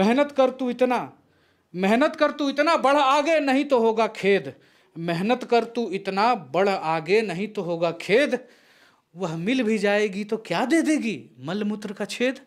मेहनत कर तू इतना मेहनत कर तू इतना बढ़ आगे नहीं तो होगा खेद मेहनत कर तू इतना बढ़ आगे नहीं तो होगा खेद वह मिल भी जाएगी तो क्या दे देगी मलमूत्र का छेद